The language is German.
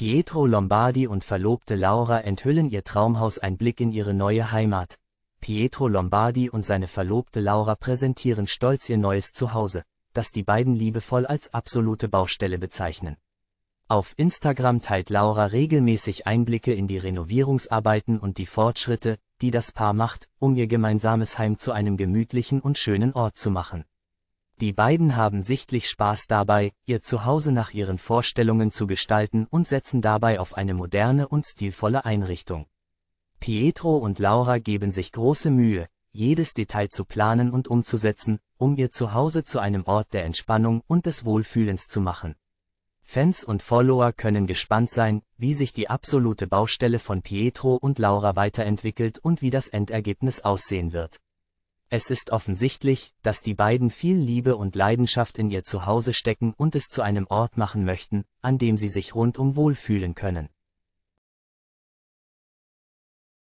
Pietro Lombardi und Verlobte Laura enthüllen ihr Traumhaus ein Blick in ihre neue Heimat. Pietro Lombardi und seine Verlobte Laura präsentieren stolz ihr neues Zuhause, das die beiden liebevoll als absolute Baustelle bezeichnen. Auf Instagram teilt Laura regelmäßig Einblicke in die Renovierungsarbeiten und die Fortschritte, die das Paar macht, um ihr gemeinsames Heim zu einem gemütlichen und schönen Ort zu machen. Die beiden haben sichtlich Spaß dabei, ihr Zuhause nach ihren Vorstellungen zu gestalten und setzen dabei auf eine moderne und stilvolle Einrichtung. Pietro und Laura geben sich große Mühe, jedes Detail zu planen und umzusetzen, um ihr Zuhause zu einem Ort der Entspannung und des Wohlfühlens zu machen. Fans und Follower können gespannt sein, wie sich die absolute Baustelle von Pietro und Laura weiterentwickelt und wie das Endergebnis aussehen wird. Es ist offensichtlich, dass die beiden viel Liebe und Leidenschaft in ihr Zuhause stecken und es zu einem Ort machen möchten, an dem sie sich rundum wohlfühlen können.